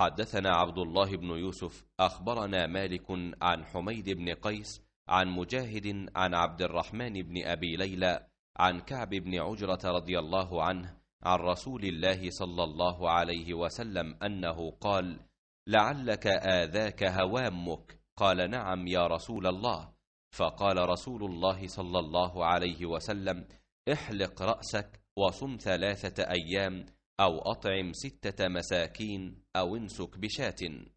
حدثنا عبد الله بن يوسف اخبرنا مالك عن حميد بن قيس عن مجاهد عن عبد الرحمن بن ابي ليلى عن كعب بن عجره رضي الله عنه عن رسول الله صلى الله عليه وسلم انه قال لعلك اذاك هوامك قال نعم يا رسول الله فقال رسول الله صلى الله عليه وسلم احلق راسك وصم ثلاثه ايام أو أطعم ستة مساكين أو انسك بشاة